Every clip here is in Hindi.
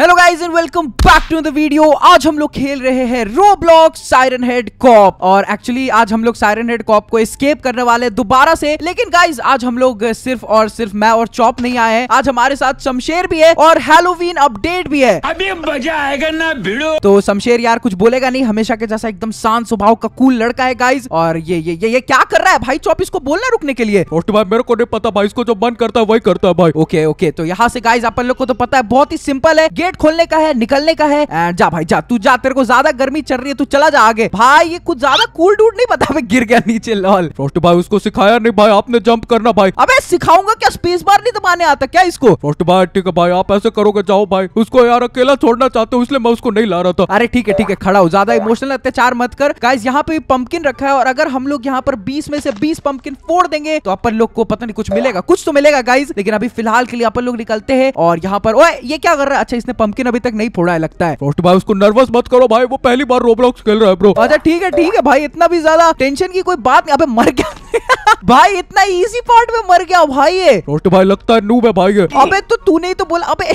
hello guys and welcome back to the video आज हम लोग खेल रहे हैं रोब्लॉक साइरन हेड कॉप और एक्चुअली आज हम लोग साइरन हेड कॉप को स्केप करने वाले दोबारा से लेकिन गाइस आज हम लोग सिर्फ और सिर्फ मैं और चॉप नहीं आए हैं आज हमारे साथ शमशेर भी है और हेलोवीन अपडेट भी है अभी मजा आएगा ना भिड़ो तो शमशेर यार कुछ बोलेगा नहीं हमेशा के जैसा एकदम शांत स्वभाव का कूल लड़का है गाइज और ये ये ये ये क्या कर रहा है भाई चॉप इसको बोलना रुकने के लिए भाई मेरे को नहीं पता भाई इसको जो मन करता है वही करता है भाई ओके ओके तो यहाँ से गाइज अपन लोग को तो पता है बहुत ही सिंपल है गेट खोलने का है निकलने का है एंड जा भाई जा तू जा तेरे को ज्यादा गर्मी चल रही है तू चला जा आगे भाई ये कुछ ज्यादा कूल डूड नहीं पता भाई गिर गया नीचे लॉल फ्रॉस्ट भाई उसको सिखाया नहीं भाई आपने जंप करना भाई अबे सिखाऊंगा क्या स्पेस बार नहीं दबाने आता क्या इसको फ्रॉस्ट भाई ठीक है भाई आप ऐसे करोगे जाओ भाई उसको यार अकेला छोड़ना चाहते हो इसलिए मैं उसको नहीं ला रहा था अरे ठीक है ठीक है खड़ा हो ज्यादा इमोशनल अत्याचार मत कर गाइज यहाँ पे पंपकिन रखा है और अगर हम लोग यहाँ पर बीस में से बीस पंपकिन फोड़ देंगे तो अपन लोग को पता नहीं कुछ मिलेगा कुछ तो मिलेगा गाइज लेकिन अभी फिलहाल के लिए अपन लोग निकलते हैं और यहाँ पर ओए ये क्या कर रहा है अच्छा इसने पंपकिन अभी तक नहीं फोड़ा है लगता है फर्स्ट भाई उसको नर्वस मत करो भाई वो पहली बार रोबलॉक्स खेल रहा है ब्रो अच्छा ठीक है ठीक है भाई इतना भी ज्यादा टेंशन की कोई बात नहीं अबे मर गया भाई इतना इजी पार्ट में मर गया भाई ये रोटी भाई लगता है नूब है भाई ये अबे तो तूने ही तो बोला अबे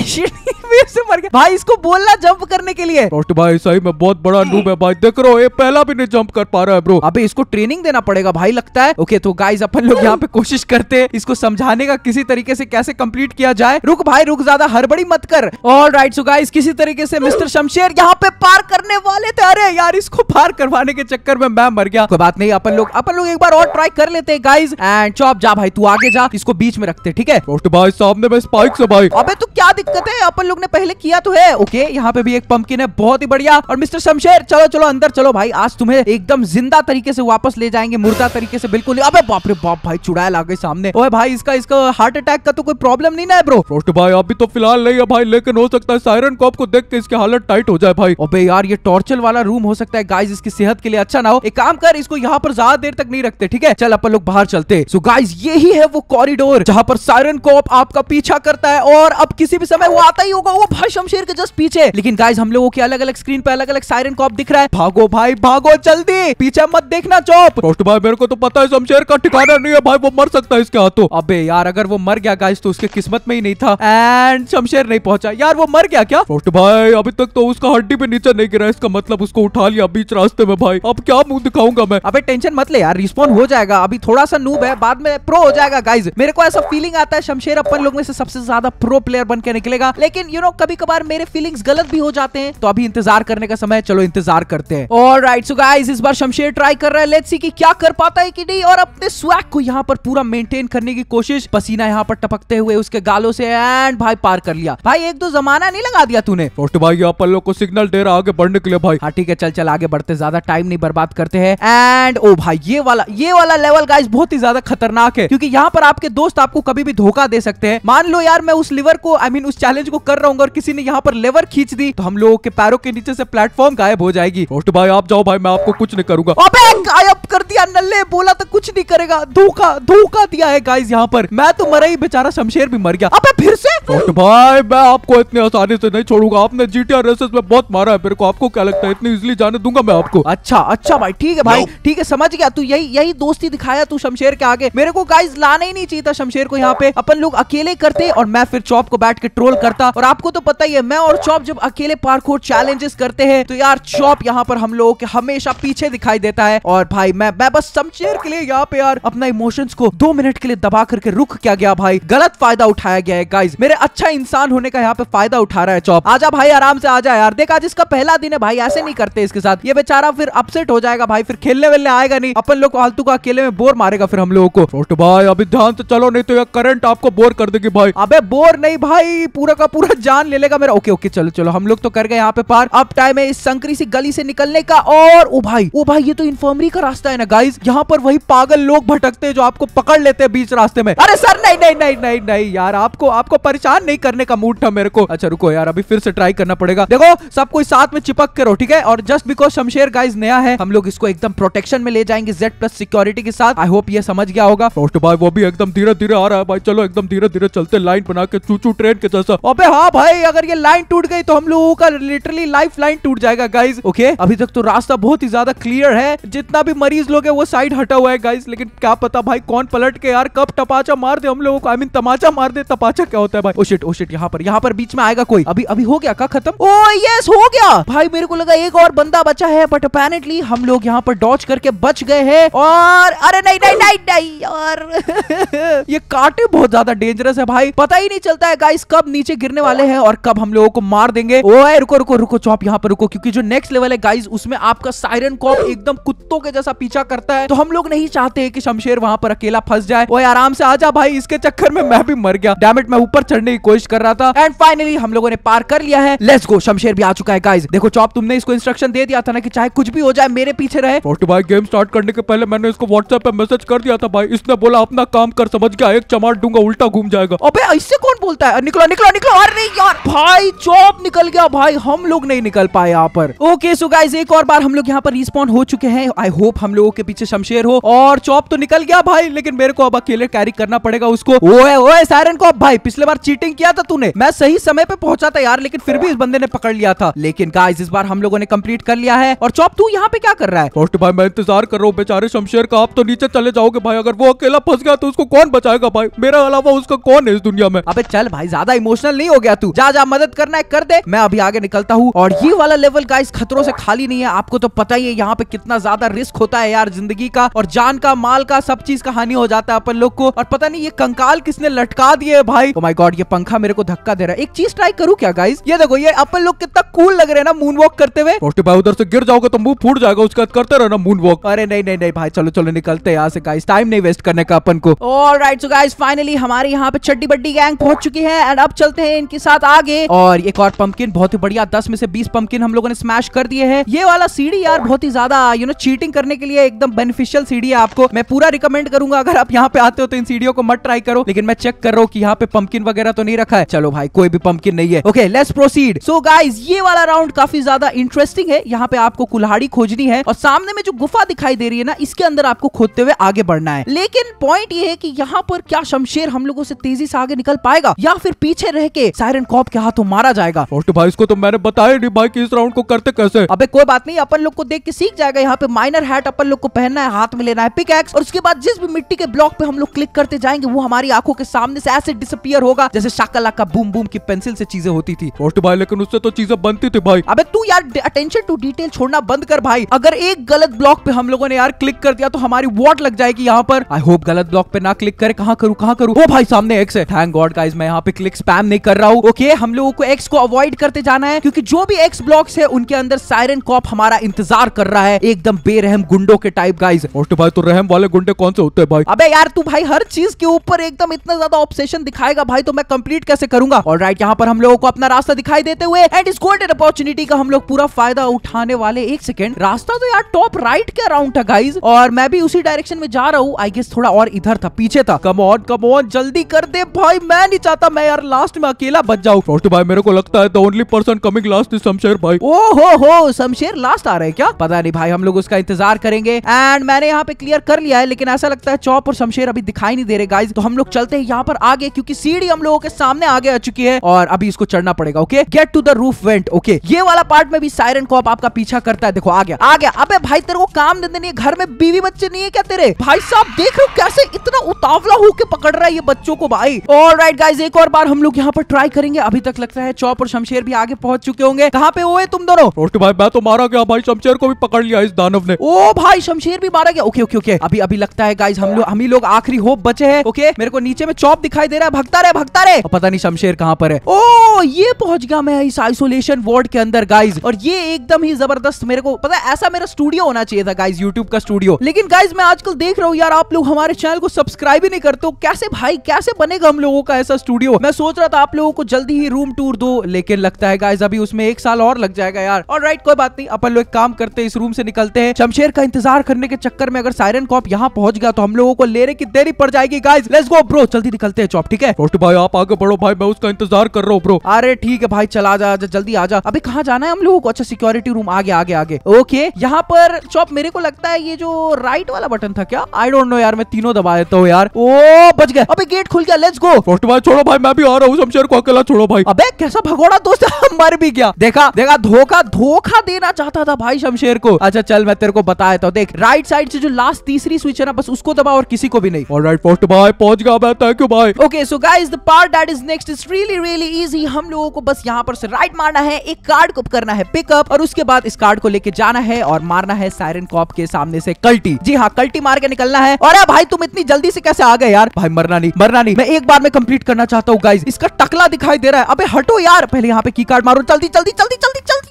से मर गया भाई इसको बोलना जंप करने के लिए रोटी भाई सही में बहुत बड़ा नूब है भाई देख रो ये पहला भी नहीं जंप कर पा रहा है ब्रो अबे इसको ट्रेनिंग देना पड़ेगा भाई लगता है ओके तो गाइज अपन लोग यहाँ पे कोशिश करते हैं इसको समझाने का किसी तरीके से कैसे कम्प्लीट किया जाए रुक भाई रुक ज्यादा हरबड़ी मत कर ऑल राइट सो गाइज किसी तरीके से मिस्टर शमशेर यहाँ पे पार करने वाले थे अरे यार इसको पार करवाने के चक्कर में मैं मर गया कोई बात नहीं अपन लोग अपन लोग एक बार और ट्राई कर कर लेते हैं गाइज एंड चौप जा भाई तू आगे जा इसको बीच में रखते ठीक है भाई भाई अबे तू तो क्या दिक्कत है अपन लोग ने पहले किया तो है ओके यहाँ पे भी एक पंपकिन है बहुत ही बढ़िया और मिस्टर शमशेर चलो चलो अंदर चलो भाई आज तुम्हें एकदम जिंदा तरीके से वापस ले जाएंगे मुर्दा तरीके से बिल्कुल अबे बाप रे बाप भाई चुड़ैल ला गई सामने ओए भाई इसका इसका हार्ट अटैक का तो कोई प्रॉब्लम नहीं ना है ब्रो फ्रोस्ट भाई अभी तो फिलहाल नहीं है भाई लेकिन हो सकता है सायरन कॉप को देख के इसकी हालत टाइट हो जाए भाई अबे यार ये टॉर्चर वाला रूम हो सकता है गाइज इसकी सेहत के लिए अच्छा ना हो एक काम कर इसको यहाँ पर ज्यादा देर तक नहीं रखते ठीक है चल अपन लोग बाहर चलते सो so गाइस यही है वो कॉरिडोर जहाँ पर सायरन कॉप आपका पीछा करता है और अब किसी भी समय वो आता ही होगा वो भाई शमशेर के जस्ट पीछे लेकिन गाइज हम लोगों के अलग अलग स्क्रीन पे अलग अलग सायरन कॉप दिख रहा है भागो भाई भागो जल्दी पीछे मत देखना चौप रोस्ट भाई मेरे को तो पता है शमशेर का ठिकाना नहीं है भाई वो मर सकता है इसके हाथों अब यार अगर वो मर गया गाइज तो उसके किस्मत में ही नहीं था एंड शमशेर नहीं पहुंचा यार वो मर गया क्या रोस्ट भाई अभी तक तो उसका हड्डी भी नीचे नहीं गिरा इसका मतलब उसको उठा लिया बीच रास्ते में भाई अब क्या मुंह दिखाऊंगा मैं अबे टेंशन मत ले यार रिस्पॉन्ड हो जाएगा अभी थोड़ा सा नूब है बाद में प्रो हो जाएगा गाइज मेरे को ऐसा फीलिंग आता है शमशेर अपन लोग में से सबसे ज्यादा प्रो प्लेयर बन के निकलेगा लेकिन यू नो कभी कभार मेरे फीलिंग्स गलत भी हो जाते हैं तो अभी इंतजार करने का समय चलो इंतजार करते हैं और राइट सो गाइज इस बार शमशेर ट्राई कर रहा है लेट्स सी कि क्या कर पाता है की नहीं और अपने स्वैग को यहाँ पर पूरा मेंटेन करने की कोशिश पसीना यहाँ पर टपकते हुए उसके गालों से एंड भाई पार कर लिया भाई एक दो जमाना नहीं लगा दिया तूने पोस्ट भाई अपन लोग को सिग्नल दे रहा आगे बढ़ने के लिए भाई हाँ ठीक है चल चल आगे बढ़ते ज्यादा टाइम नहीं बर्बाद करते हैं एंड ओ oh, भाई ये वाला ये वाला लेवल लेवल गाइस बहुत ही ज्यादा खतरनाक है क्योंकि यहाँ पर आपके दोस्त आपको कभी भी धोखा दे सकते हैं मान लो यार मैं उस लिवर को आई I मीन mean, उस चैलेंज को कर रहा हूँ और किसी ने यहाँ पर लेवर खींच दी तो हम लोगों के पैरों के नीचे से प्लेटफॉर्म गायब हो जाएगी रोस्ट भाई आप जाओ भाई मैं आपको कुछ नहीं करूंगा गायब कर दिया नल्ले बोला तो कुछ नहीं करेगा धोखा धोखा दिया है गाइज यहाँ पर मैं तो मरा ही बेचारा शमशेर भी मर गया अब फिर से भाई मैं आपको इतने आसानी से नहीं छोड़ूंगा आपने जीटीआर रेसेस में बहुत मारा है मेरे को आपको क्या लगता है इतनी इजिली जाने दूंगा मैं आपको अच्छा अच्छा भाई ठीक है भाई ठीक है समझ गया तू तो यही यही दोस्ती दिखा दिखाया तू शमशेर के आगे मेरे को गाइज लाना ही नहीं चाहिए था शमशेर को यहाँ पे अपन लोग अकेले करते और मैं फिर चौप को बैठ के ट्रोल करता और आपको तो पता ही है मैं और चौप जब अकेले पार्कोर चैलेंजेस करते हैं तो यार चौप यहाँ पर हम लोगों के हमेशा पीछे दिखाई देता है और भाई मैं मैं बस शमशेर के लिए यहाँ पे यार अपना इमोशंस को दो मिनट के लिए दबा करके रुक किया गया भाई गलत फायदा उठाया गया है गाइज मेरे अच्छा इंसान होने का यहाँ पे फायदा उठा रहा है चौप आजा भाई आराम से आजा यार देखा जिसका इसका पहला दिन है भाई ऐसे नहीं करते इसके साथ ये बेचारा फिर अपसेट हो जाएगा भाई फिर खेलने वेलने आएगा नहीं अपन लोग फालतू को अकेले में बोर मारेगा फिर हम लोगों को छोटे भाई अभी ध्यान से चलो नहीं तो यह करंट आपको बोर कर देगी भाई अबे बोर नहीं भाई पूरा का पूरा जान ले लेगा मेरा ओके ओके चलो चलो हम लोग तो कर गए यहाँ पे पार अब टाइम है इस संक्री सी गली से निकलने का और ओ भाई ओ भाई ये तो इन्फर्मरी का रास्ता है ना गाइज यहाँ पर वही पागल लोग भटकते हैं जो आपको पकड़ लेते हैं बीच रास्ते में अरे सर नहीं नहीं नहीं नहीं नहीं यार आपको आपको परेशान नहीं करने का मूड था मेरे को अच्छा रुको यार अभी फिर से ट्राई करना पड़ेगा देखो सब कोई साथ में चिपक करो ठीक है और जस्ट बिकॉज शमशेर गाइज नया है हम लोग इसको एकदम प्रोटेक्शन में ले जाएंगे जेड प्लस सिक्योरिटी के साथ साथ आई होप ये समझ गया होगा फर्स्ट भाई वो भी एकदम धीरे धीरे आ रहा है भाई चलो एकदम धीरे धीरे चलते लाइन बना के चूचू ट्रेन के जैसा अबे हाँ भाई अगर ये लाइन टूट गई तो हम लोगों का लिटरली लाइफ लाइन टूट जाएगा गाइज ओके अभी तक तो रास्ता बहुत ही ज्यादा क्लियर है जितना भी मरीज लोग है वो साइड हटा हुआ है गाइज लेकिन क्या पता भाई कौन पलट के यार कब टपाचा मार दे हम लोगों को आई मीन तमाचा मार दे तपाचा क्या होता है भाई ओशिट oh ओशिट oh यहाँ पर यहाँ पर बीच में आएगा कोई अभी अभी हो गया का खत्म ओ oh, यस हो गया भाई मेरे को लगा एक और बंदा बचा है बट अपेरेंटली हम लोग यहाँ पर डॉच करके बच गए हैं और अरे अरे नहीं नहीं नहीं नहीं यार ये कांटे बहुत ज्यादा डेंजरस है भाई पता ही नहीं चलता है गाइस कब नीचे गिरने वाले हैं और कब हम लोगों को मार देंगे ओए रुको रुको रुको चौप यहाँ पर रुको क्योंकि जो नेक्स्ट लेवल है गाइस उसमें आपका साइरन कॉप एकदम कुत्तों के जैसा पीछा करता है तो हम लोग नहीं चाहते कि शमशेर वहाँ पर अकेला फंस जाए वो आराम से आ जा भाई इसके चक्कर में मैं भी मर गया डैमेट मैं ऊपर चढ़ने की कोशिश कर रहा था एंड फाइनली हम लोगों ने पार कर लिया है लेट्स गो शमशेर भी आ चुका है गाइज देखो चौप तुमने इसको इंस्ट्रक्शन दे दिया था ना कि चाहे कुछ भी हो जाए मेरे पीछे रहे गेम स्टार्ट करने के पहले मैंने इसको व्हाट्सएप व्हाट्सएप पे मैसेज कर दिया था भाई इसने बोला अपना काम कर समझ गया एक चमार दूंगा उल्टा घूम जाएगा अबे ऐसे कौन बोलता है निकलो निकलो निकलो अरे यार भाई जॉब निकल गया भाई हम लोग नहीं निकल पाए यहाँ पर ओके सो गाइज एक और बार हम लोग यहाँ पर रिस्पॉन्ड हो चुके हैं आई होप हम लोगों के पीछे शमशेर हो और चॉप तो निकल गया भाई लेकिन मेरे को अब अकेले कैरी करना पड़ेगा उसको ओए ओए सायरन को भाई पिछले बार चीटिंग किया था तूने मैं सही समय पे पहुंचा था यार लेकिन फिर भी इस बंदे ने पकड़ लिया था लेकिन गाइस इस बार हम लोगों ने कंप्लीट कर लिया है और चॉप तू यहाँ पे क्या कर रहा है भाई मैं इंतजार कर रहा हूँ बेचारे शमशेर का आप तो नीचे चले जाओगे भाई अगर वो अकेला फंस गया तो उसको कौन बचाएगा भाई मेरे अलावा उसका कौन है इस दुनिया में अबे चल भाई ज्यादा इमोशनल नहीं हो गया तू जा जा मदद करना है कर दे मैं अभी आगे निकलता हूँ और ये वाला लेवल का इस खतरों से खाली नहीं है आपको तो पता ही है यहाँ पे कितना ज्यादा रिस्क होता है यार जिंदगी का और जान का माल का सब चीज का हानि हो जाता है अपन लोग को और पता नहीं ये कंकाल किसने लटका दिए भाई माय oh गॉड ये पंखा मेरे को धक्का दे रहा है एक चीज ट्राई करूँ क्या गाइस ये देखो ये अपन लोग कितना कूल लग रहे हैं ना मून वॉक करते हुए भाई उधर से गिर जाओगे तो मुंह फूट जाएगा उसके बाद करते रहना मून वॉक अरे नहीं नहीं नहीं भाई चलो चलो निकल चलते यहाँ से गाइस टाइम नहीं वेस्ट करने का अपन को all right so guys finally हमारे यहाँ पे चड्डी बड्डी गैंग पहुंच चुकी है एंड अब चलते हैं इनके साथ आगे और एक और पंपकिन बहुत ही बढ़िया दस में से बीस पंपकिन हम लोगों ने स्मैश कर दिए है ये वाला सीढ़ी यार बहुत ही ज्यादा यू नो चीटिंग करने के लिए एकदम बेनिफिशियल सीढ़ी है आपको मैं पूरा रिकमेंड करूंगा अगर आप यहाँ पे आते हो तो इन सीढ़ियों को मत ट्राई करो लेकिन मैं चेक कर रहा हूँ की यहाँ पे पंपकिन वगैरह तो नहीं रखा है चलो भाई कोई भी पंपकिन नहीं है okay let's proceed so guys ये वाला राउंड काफी ज्यादा इंटरेस्टिंग है यहाँ पे आपको कुल्हाड़ी खोजनी है और सामने में जो गुफा दिखाई दे रही है ना इसके अंदर आपको खोदते हुए आगे बढ़ना है लेकिन पॉइंट ये है की यहाँ पर क्या शमशेर हम लोगों से तेजी से आगे निकल पाएगा या फिर पीछे रह के सायरन कॉप के हाथों मारा जाएगा और भाई इसको तो मैंने बताया नहीं भाई कि इस राउंड को करते कैसे अबे कोई बात नहीं अपन लोग को देख के सीख जाएगा यहाँ पे माइनर हैट अपन लोग को पहनना है हाथ में लेना है पिक एक्स और उसके बाद जिस भी मिट्टी के ब्लॉक पे हम लोग क्लिक करते जाएंगे वो हमारी आंखों के सामने से ऐसे डिसअपियर होगा जैसे शाकला का बूम बूम की पेंसिल से चीजें होती थी और भाई लेकिन उससे तो चीजें बनती थी भाई अबे तू यार अटेंशन टू डिटेल छोड़ना बंद कर भाई अगर एक गलत ब्लॉक पे हम लोगों ने यार क्लिक कर दिया तो हमारी वॉट लग जाएगी यहाँ पर आई होप गलत ब्लॉक पे ना क्लिक करे कहा करू कहा करू ओ भाई सामने एक्स है थैंक गॉड गाइज मैं यहाँ पे क्लिक स्पैम नहीं कर रहा हूँ ओके हम लोगों को एक्स को अवॉइड करते जाना है क्योंकि जो भी एक्स ब्लॉक है उनके अंदर सायरन कॉप हमारा इंतजार कर रहा है एकदम बेरहम गुंडो के टाइप गाइज तो भाई तो रहम वाले गुंडे कौन से होते हैं भाई अबे यार तू भाई हर चीज के ऊपर एकदम इतना ज्यादा ऑप्शन दिखाएगा भाई तो मैं कंप्लीट कैसे करूंगा और राइट यहाँ पर हम लोगों को अपना रास्ता दिखाई देते हुए एंड इस गोल्डन अपॉर्चुनिटी का हम लोग पूरा फायदा उठाने वाले एक सेकंड रास्ता तो यार टॉप राइट के अराउंड था गाइज और मैं भी उसी डायरेक्शन में जा रहा हूँ आई गेस थोड़ा और इधर था पीछे था कम ऑन कम ऑन जल्दी कर दे भाई मैं नहीं चाहता मैं यार लास्ट में अकेला बच जाऊँ भाई मेरे को लगता है only person coming last is Shamsher भाई ओ हो हो शमशेर लास्ट आ रहे क्या पता नहीं भाई हम लोग उसका इंतजार करेंगे एंड मैंने यहाँ पे क्लियर कर लिया है लेकिन ऐसा लगता है चौप और शमशेर अभी दिखाई नहीं दे रहे गाइज तो हम लोग चलते हैं यहाँ पर आगे क्योंकि सीढ़ी हम लोगों के सामने आगे आ चुकी है और अभी इसको चढ़ना पड़ेगा okay get to the roof vent okay ये वाला पार्ट में भी सायरन कॉप आपका पीछा करता है देखो आ गया आ गया अबे भाई तेरे को काम देने नहीं घर में बीवी बच्चे नहीं क्या तेरे भाई साहब देख रहे हो कैसे इतना उतावला होके पकड़ रहा है ये बच्चों को भाई और राइट गाइज एक और बार हम लोग यहाँ पर ट्राई करेंगे अभी तक लगता है चौप और शमशेर भी आगे पहुंच चुके होंगे कहाँ पे हुए तुम दोनों रोटी भाई मैं तो मारा गया भाई शमशेर को भी पकड़ लिया इस दानव ने ओ भाई शमशेर भी मारा गया ओके ओके ओके अभी अभी लगता है गाइज हम लोग हम ही लोग आखिरी होप बचे है ओके मेरे को नीचे में चौप दिखाई दे रहा है भगता रहे भगता रहे पता नहीं शमशेर कहाँ पर है ओ ये पहुंच गया मैं इस आइसोलेशन वार्ड के अंदर गाइज और ये एकदम ही जबरदस्त मेरे को पता है ऐसा मेरा स्टूडियो होना चाहिए था गाइज यूट्यूब का स्टूडियो लेकिन गाइज मैं आजकल देख रहा हूँ यार आप लोग हमारे चैनल को सब्सक्राइब ही नहीं करते हो कैसे भाई कैसे बनेगा हम लोगों का ऐसा स्टूडियो मैं सोच रहा था आप लोगों को जल्दी ही रूम टूर दो लेकिन लगता है गाइज अभी उसमें एक साल और लग जाएगा यार और राइट कोई बात नहीं अपन लोग एक काम करते हैं इस रूम से निकलते हैं शमशेर का इंतजार करने के चक्कर में अगर सायरन कॉप यहाँ पहुंच गया तो हम लोगों को लेने की देरी पड़ जाएगी गाइज लेट्स गो ब्रो जल्दी निकलते हैं चौप ठीक है छोटे भाई आप आगे बढ़ो भाई मैं उसका इंतजार कर रहा हूँ ब्रो अरे ठीक है भाई चला जा जल्दी आ जा अभी कहाँ जाना है हम लोगों को अच्छा सिक्योरिटी रूम आगे आगे आगे ओके यहाँ पर चौप मेरे को लगता है ये जो राइट वाला वाला बटन था क्या आई डोंट नो यार मैं तीनों दबा देता हूँ यार ओ बच गया अबे गेट खुल गया लेट्स गो फर्स्ट भाई छोड़ो भाई मैं भी आ रहा हूँ शमशेर को अकेला छोड़ो भाई अबे कैसा भगोड़ा दोस्त मर भी गया देखा देखा धोखा धोखा देना चाहता था भाई शमशेर को अच्छा चल मैं तेरे को बता देता हूँ देख राइट साइड से जो लास्ट तीसरी स्विच है ना बस उसको दबा और किसी को भी नहीं और राइट फर्स्ट भाई पहुंच गया मैं थैंक यू भाई okay so guys the part that is next is really really easy हम लोगों को बस यहाँ पर से राइट मारना है एक कार्ड को करना है पिकअप और उसके बाद इस कार्ड को लेके जाना है और मारना है सायरन कॉप के सामने से कल्टी जी हाँ कल्टी मार के निकलना है अरे भाई तुम इतनी जल्दी से कैसे आ गए यार भाई मरना नहीं मरना नहीं मैं एक बार में कंप्लीट करना चाहता हूँ गाइज इसका टकला दिखाई दे रहा है अबे हटो यार पहले यहाँ पे की कार्ड मारो जल्दी जल्दी जल्दी जल्दी जल्दी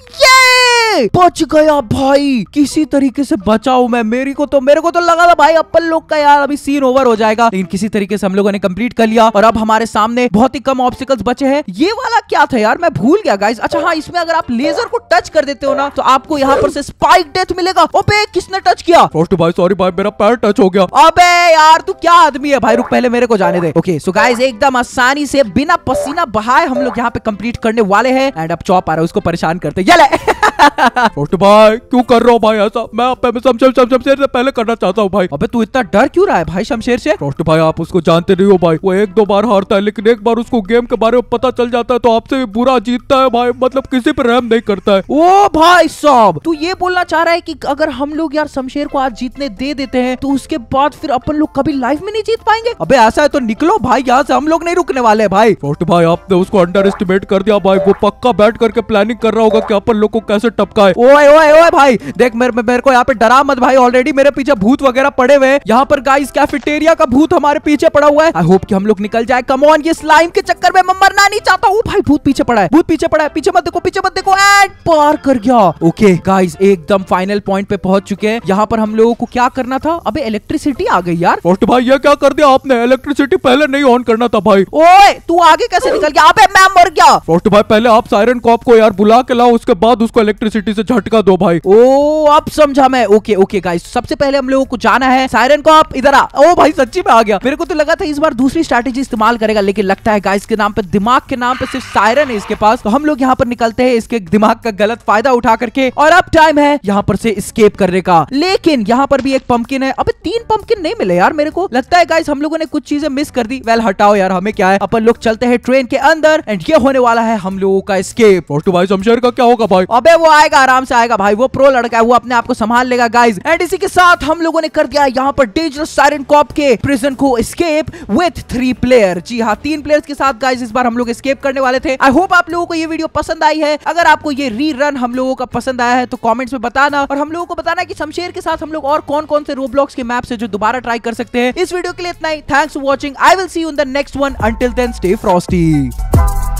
बच गया भाई किसी तरीके से बचाऊ मैं मेरी को तो मेरे को तो लगा था भाई अपन लोग का यार अभी सीन ओवर हो जाएगा लेकिन किसी तरीके से हम लोगों ने कंप्लीट कर लिया और अब हमारे सामने बहुत ही कम ऑब्स्टिकल्स बचे हैं ये वाला क्या था यार मैं भूल गया गाइस अच्छा हाँ इसमें अगर आप लेजर को टच कर देते हो ना तो आपको यहाँ पर से स्पाइक डेथ मिलेगा ओपे किसने टच किया भाई सॉरी भाई मेरा पैर टच हो गया अबे यार तू क्या आदमी है भाई रुक पहले मेरे को जाने दे ओके सो गाइस एकदम आसानी से बिना पसीना बहाए हम लोग यहाँ पे कंप्लीट करने वाले हैं एंड अब चौप आ रहा है उसको परेशान करते ये भाई क्यों कर रहा हूँ भाई ऐसा मैं आप शमशेर शमशेर से पहले करना चाहता हूँ भाई अबे तू इतना डर क्यों रहा है भाई शमशेर से रोस्ट भाई आप उसको जानते नहीं हो भाई वो एक दो बार हारता है लेकिन एक बार उसको गेम के बारे में पता चल जाता है तो आपसे भी बुरा जीतता है भाई मतलब किसी पर रहम नहीं करता है ओ भाई साहब तू ये बोलना चाह रहा है की अगर हम लोग यार शमशेर को आज जीतने दे दे देते हैं तो उसके बाद फिर अपन लोग कभी लाइफ में नहीं जीत पाएंगे अबे ऐसा है तो निकलो भाई यहाँ से हम लोग नहीं रुकने वाले भाई छोट भाई आपने उसको अंडर एस्टिमेट कर दिया भाई वो पक्का बैठ करके प्लानिंग कर रहा होगा की अपन लोग को कैसे टपका है भाई देख मेरे मेरे को यहाँ पे डरा मत भाई ऑलरेडी मेरे पीछे भूत वगैरह पड़े हुए यहाँ पर गाइस कैफेटेरिया का भूत हमारे पीछे पड़ा हुआ है आई होप कि हम लोग निकल जाए कम ऑन ये स्लाइम के चक्कर में मैं मरना नहीं चाहता हूँ भाई भूत पीछे पड़ा है भूत पीछे पड़ा है पीछे मत देखो पीछे मत देखो एंड पार कर गया ओके गाइस एकदम फाइनल पॉइंट पे पहुंच चुके हैं यहाँ पर हम लोगों को क्या करना करना था अबे इलेक्ट्रिसिटी आ गई यार पोस्ट भाई ये क्या कर दिया आपने इलेक्ट्रिसिटी पहले नहीं ऑन करना था भाई ओए तू आगे कैसे निकल गया अबे मैं मर गया पोस्ट भाई पहले आप सायरन कॉप को यार बुला के लाओ उसके बाद उसको इलेक्ट्रिसिटी से झटका दो भाई ओ अब समझा मैं ओके ओके गाइस सबसे पहले हम लोगों को जाना है सायरन कॉप इधर आ ओ भाई सच्ची में आ गया मेरे को तो लगा था इस बार दूसरी स्ट्रैटेजी इस्तेमाल करेगा लेकिन लगता है गाइस के नाम पे दिमाग के नाम पे सिर्फ सायरन है इसके पास तो हम लोग यहाँ पर निकलते हैं इसके दिमाग का गलत फायदा उठा करके और अब टाइम है यहाँ पर से स्केप करने का लेकिन यहाँ पर भी एक पंप पंपकिन है अबे तीन पंपकिन नहीं मिले यार मेरे को लगता है गाइस हम लोगों ने कुछ चीजें मिस कर दी वेल हटाओ यार हमें क्या है अपन लोग चलते हैं ट्रेन के अंदर एंड ये होने वाला है हम लोगों का स्केप और तो भाई शमशेर का क्या होगा भाई अबे वो आएगा आराम से आएगा भाई वो प्रो लड़का है वो अपने आप को संभाल लेगा गाइज एंड इसी के साथ हम लोगों ने कर दिया यहाँ पर डेंजरस साइरन कॉप के प्रिजन को स्केप विथ थ्री प्लेयर जी हाँ तीन प्लेयर के साथ गाइज इस बार हम लोग स्केप करने वाले थे आई होप आप लोगों को ये वीडियो पसंद आई है अगर आपको ये री हम लोगों का पसंद आया है तो कॉमेंट्स में बताना और हम लोगों को बताना की शमशेर के साथ हम लोग और कौन कौन से रोब्लॉक्स के मैप से जो दोबारा ट्राई कर सकते हैं इस वीडियो के लिए इतना ही thanks for watching I will see you in the next one until then stay Frosty